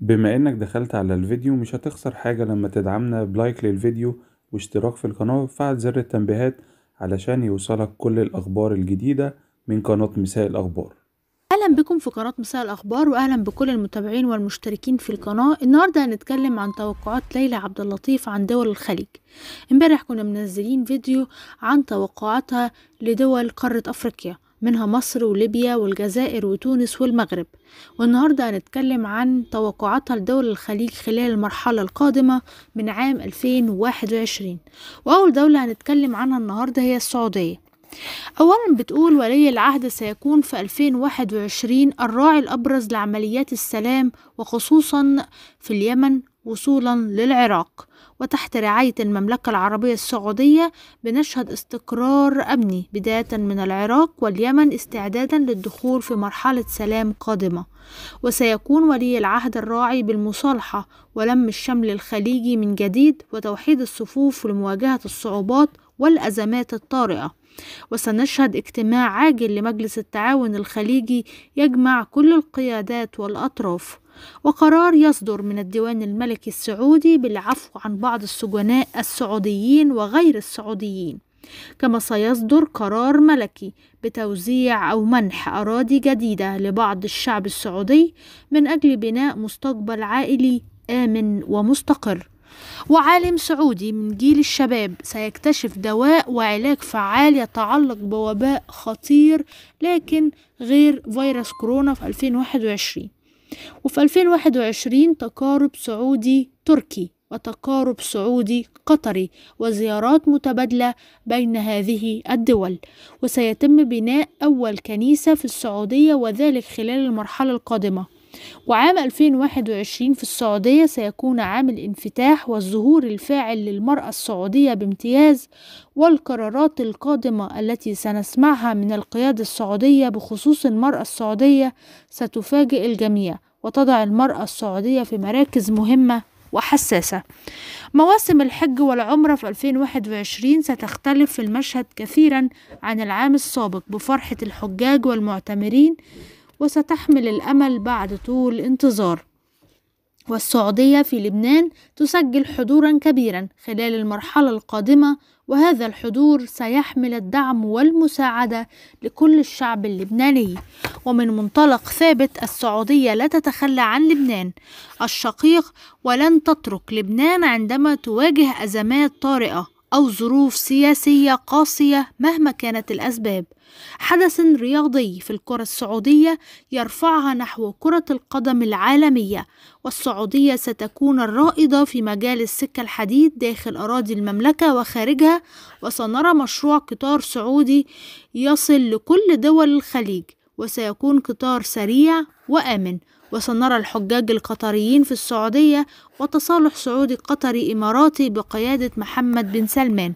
بما إنك دخلت على الفيديو مش هتخسر حاجة لما تدعمنا بلايك للفيديو واشتراك في القناة وفعل زر التنبيهات علشان يوصلك كل الأخبار الجديدة من قناة مساء الأخبار أهلا بكم في قناة مساء الأخبار وأهلا بكل المتابعين والمشتركين في القناة النهاردة هنتكلم عن توقعات ليلى عبد اللطيف عن دول الخليج امبارح كنا منزلين فيديو عن توقعاتها لدول قارة أفريقيا منها مصر وليبيا والجزائر وتونس والمغرب والنهاردة هنتكلم عن توقعاتها لدول الخليج خلال المرحلة القادمة من عام 2021 وأول دولة هنتكلم عنها النهاردة هي السعودية أولا بتقول ولي العهد سيكون في 2021 الراعي الأبرز لعمليات السلام وخصوصا في اليمن وصولا للعراق وتحت رعاية المملكة العربية السعودية بنشهد استقرار أمني بداية من العراق واليمن استعدادا للدخول في مرحلة سلام قادمة وسيكون ولي العهد الراعي بالمصالحة ولم الشمل الخليجي من جديد وتوحيد الصفوف لمواجهة الصعوبات والأزمات الطارئة وسنشهد اجتماع عاجل لمجلس التعاون الخليجي يجمع كل القيادات والأطراف وقرار يصدر من الديوان الملكي السعودي بالعفو عن بعض السجناء السعوديين وغير السعوديين كما سيصدر قرار ملكي بتوزيع أو منح أراضي جديدة لبعض الشعب السعودي من أجل بناء مستقبل عائلي آمن ومستقر وعالم سعودي من جيل الشباب سيكتشف دواء وعلاج فعال يتعلق بوباء خطير لكن غير فيروس كورونا في 2021 وفي 2021 تقارب سعودي تركي وتقارب سعودي قطري وزيارات متبادلة بين هذه الدول وسيتم بناء أول كنيسة في السعودية وذلك خلال المرحلة القادمة وعام 2021 في السعودية سيكون عام الانفتاح والظهور الفاعل للمرأة السعودية بامتياز والقرارات القادمة التي سنسمعها من القيادة السعودية بخصوص المرأة السعودية ستفاجئ الجميع وتضع المرأة السعودية في مراكز مهمة وحساسة مواسم الحج والعمرة في 2021 ستختلف في المشهد كثيرا عن العام السابق بفرحة الحجاج والمعتمرين وستحمل الأمل بعد طول انتظار والسعودية في لبنان تسجل حضورا كبيرا خلال المرحلة القادمة وهذا الحضور سيحمل الدعم والمساعدة لكل الشعب اللبناني ومن منطلق ثابت السعودية لا تتخلى عن لبنان الشقيق ولن تترك لبنان عندما تواجه أزمات طارئة أو ظروف سياسية قاسية مهما كانت الأسباب حدث رياضي في الكرة السعودية يرفعها نحو كرة القدم العالمية والسعودية ستكون الرائدة في مجال السكة الحديد داخل أراضي المملكة وخارجها وسنرى مشروع قطار سعودي يصل لكل دول الخليج وسيكون قطار سريع وآمن وسنرى الحجاج القطريين في السعودية وتصالح سعودي قطري إماراتي بقيادة محمد بن سلمان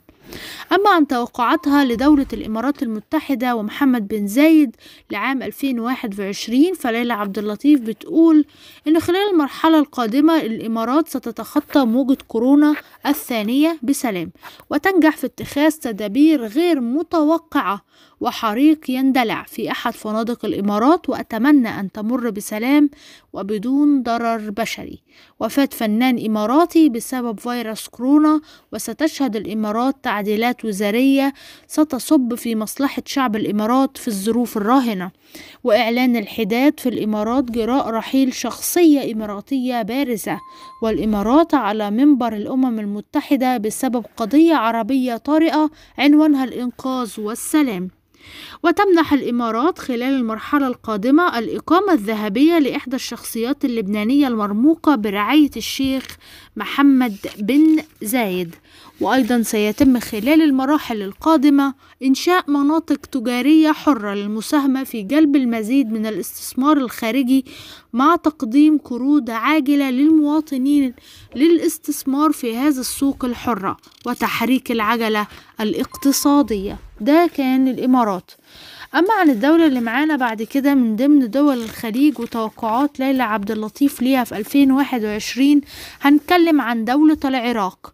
أما عن توقعاتها لدولة الإمارات المتحدة ومحمد بن زايد لعام 2021 فليلى عبد اللطيف بتقول إن خلال المرحلة القادمة الإمارات ستتخطى موجة كورونا الثانية بسلام وتنجح في اتخاذ تدابير غير متوقعة وحريق يندلع في أحد فنادق الإمارات وأتمنى أن تمر بسلام وبدون ضرر بشري وفاة فنان إماراتي بسبب فيروس كورونا وستشهد الإمارات تعديلات وزارية ستصب في مصلحة شعب الإمارات في الظروف الراهنة وإعلان الحداد في الإمارات جراء رحيل شخصية إماراتية بارزة والإمارات على منبر الأمم المتحدة بسبب قضية عربية طارئة عنوانها الإنقاذ والسلام وتمنح الإمارات خلال المرحلة القادمة الإقامة الذهبية لإحدى الشخصيات اللبنانية المرموقة برعاية الشيخ محمد بن زايد وأيضا سيتم خلال المراحل القادمة إنشاء مناطق تجارية حرة للمساهمة في جلب المزيد من الاستثمار الخارجي مع تقديم قروض عاجلة للمواطنين للاستثمار في هذا السوق الحرة وتحريك العجلة الاقتصادية ده كان الإمارات أما عن الدولة اللي معانا بعد كده من ضمن دول الخليج وتوقعات ليلى عبد اللطيف ليها في 2021 هنتكلم عن دولة العراق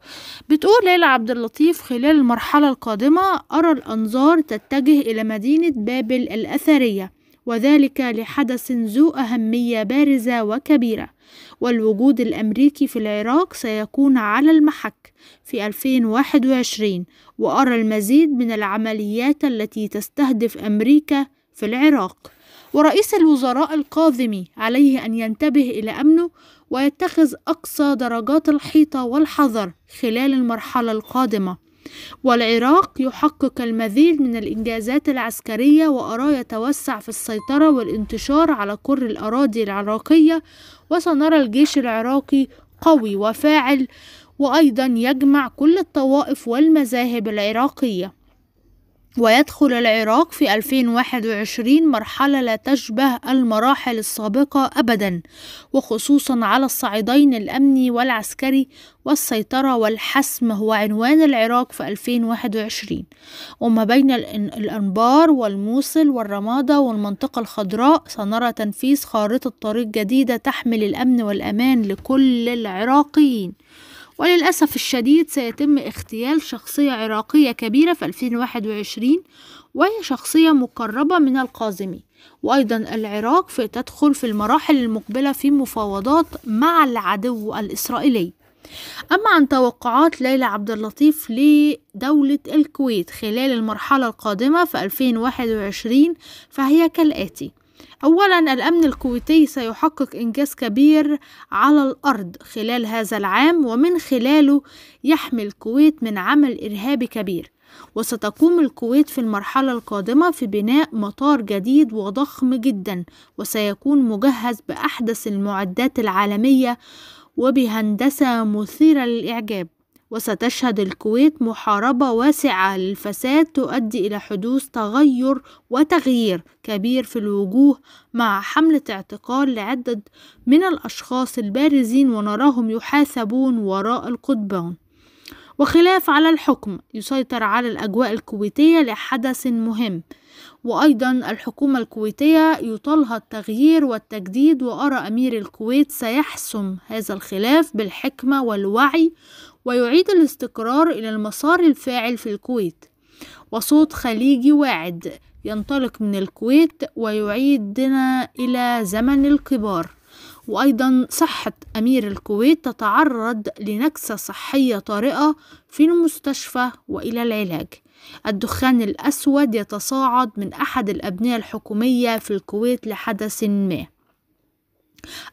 بتقول ليلى عبد اللطيف خلال المرحلة القادمة أرى الأنظار تتجه إلى مدينة بابل الأثرية وذلك لحدث ذو أهمية بارزة وكبيرة والوجود الأمريكي في العراق سيكون على المحك في 2021 وأرى المزيد من العمليات التي تستهدف أمريكا في العراق ورئيس الوزراء القاذمي عليه أن ينتبه إلى أمنه ويتخذ أقصى درجات الحيطة والحذر خلال المرحلة القادمة والعراق يحقق المزيد من الإنجازات العسكرية وأرى يتوسع في السيطرة والانتشار على كل الأراضي العراقية وسنرى الجيش العراقي قوي وفاعل وأيضا يجمع كل الطوائف والمذاهب العراقية ويدخل العراق في 2021 مرحلة لا تشبه المراحل السابقة أبدا وخصوصا على الصعيدين الأمني والعسكري والسيطرة والحسم هو عنوان العراق في 2021 وما بين الأنبار والموصل والرمادة والمنطقة الخضراء سنرى تنفيذ خارطة طريق جديدة تحمل الأمن والأمان لكل العراقيين وللأسف الشديد سيتم اغتيال شخصية عراقية كبيرة في 2021 وهي شخصية مقربة من القازمي وأيضا العراق في تدخل في المراحل المقبلة في مفاوضات مع العدو الإسرائيلي أما عن توقعات ليلى عبد اللطيف لدولة الكويت خلال المرحلة القادمة في 2021 فهي كالآتي أولا الأمن الكويتي سيحقق إنجاز كبير على الأرض خلال هذا العام ومن خلاله يحمي الكويت من عمل إرهابي كبير وستقوم الكويت في المرحلة القادمة في بناء مطار جديد وضخم جدا وسيكون مجهز بأحدث المعدات العالمية وبهندسة مثيرة للإعجاب وستشهد الكويت محاربة واسعة للفساد تؤدي إلى حدوث تغير وتغيير كبير في الوجوه مع حملة اعتقال لعدد من الأشخاص البارزين ونراهم يحاسبون وراء القضبان وخلاف على الحكم يسيطر على الأجواء الكويتية لحدث مهم وأيضا الحكومة الكويتية يطالها التغيير والتجديد وأرى أمير الكويت سيحسم هذا الخلاف بالحكمة والوعي ويعيد الاستقرار إلى المسار الفاعل في الكويت وصوت خليجي واعد ينطلق من الكويت ويعيدنا إلى زمن الكبار وأيضا صحة أمير الكويت تتعرض لنكسة صحية طارئة في المستشفى وإلى العلاج الدخان الأسود يتصاعد من أحد الأبنية الحكومية في الكويت لحدث ما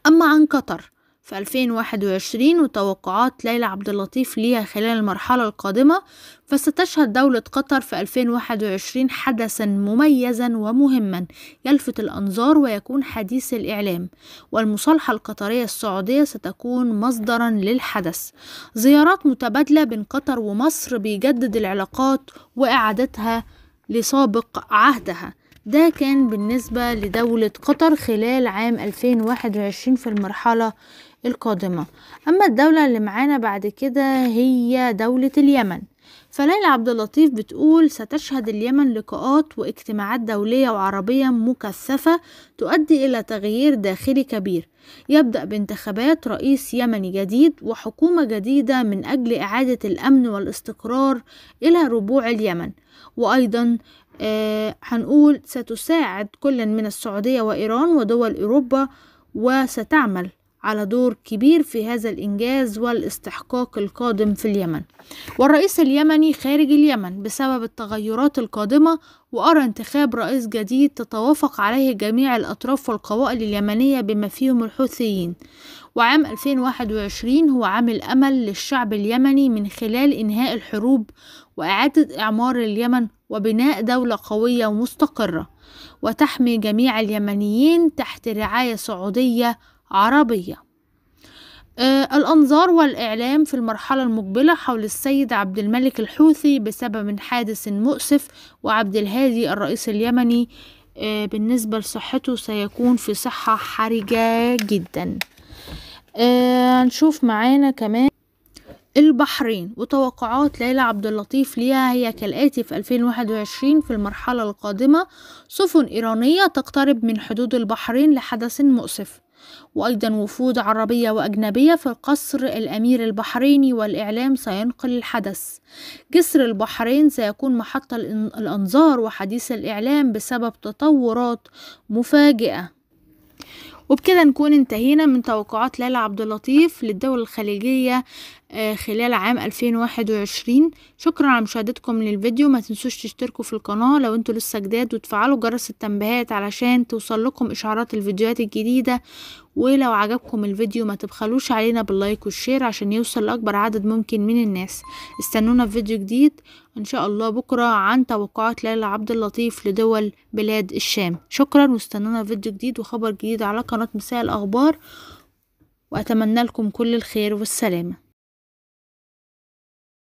أما عن قطر في 2021 وتوقعات ليلى عبد اللطيف ليها خلال المرحلة القادمة فستشهد دولة قطر في 2021 حدثا مميزا ومهما يلفت الأنظار ويكون حديث الإعلام والمصالحة القطرية السعودية ستكون مصدرا للحدث زيارات متبادلة بين قطر ومصر بيجدد العلاقات وإعادتها لسابق عهدها ده كان بالنسبة لدولة قطر خلال عام 2021 في المرحلة القادمة أما الدولة اللي معانا بعد كده هي دولة اليمن فليلى عبد اللطيف بتقول ستشهد اليمن لقاءات واجتماعات دولية وعربية مكثفة تؤدي إلى تغيير داخلي كبير يبدأ بانتخابات رئيس يمني جديد وحكومة جديدة من أجل إعادة الأمن والاستقرار إلى ربوع اليمن وأيضا آه هنقول ستساعد كل من السعودية وإيران ودول أوروبا وستعمل على دور كبير في هذا الإنجاز والاستحقاق القادم في اليمن والرئيس اليمني خارج اليمن بسبب التغيرات القادمة وأرى انتخاب رئيس جديد تتوافق عليه جميع الأطراف والقوائل اليمنية بما فيهم الحوثيين وعام 2021 هو عام الأمل للشعب اليمني من خلال إنهاء الحروب وإعادة إعمار اليمن وبناء دولة قوية ومستقرة وتحمي جميع اليمنيين تحت رعاية سعودية عربية آه، الأنظار والإعلام في المرحلة المقبلة حول السيد عبد الملك الحوثي بسبب حادث مؤسف وعبد الهادي الرئيس اليمني آه، بالنسبة لصحته سيكون في صحة حرجة جدا هنشوف آه، معانا كمان البحرين وتوقعات ليلى عبد اللطيف ليها هي كالآتي في 2021 في المرحلة القادمة سفن إيرانية تقترب من حدود البحرين لحدث مؤسف وأيضا وفود عربية وأجنبية في قصر الأمير البحريني والإعلام سينقل الحدث جسر البحرين سيكون محطة الأنظار وحديث الإعلام بسبب تطورات مفاجئة وبكده نكون انتهينا من توقعات ليلى عبد اللطيف للدول الخليجية آه، خلال عام 2021 شكرا على مشاهدتكم للفيديو ما تنسوش تشتركوا في القناة لو انتوا لسه جداد وتفعلوا جرس التنبيهات علشان توصلكم اشعارات الفيديوهات الجديدة ولو عجبكم الفيديو ما تبخلوش علينا باللايك والشير عشان يوصل لأكبر عدد ممكن من الناس استنونا في فيديو جديد ان شاء الله بكرة عن توقعات ليلى عبد اللطيف لدول بلاد الشام شكرا واستنونا في فيديو جديد وخبر جديد على قناة مساء الأخبار وأتمنى لكم كل الخير والسلامة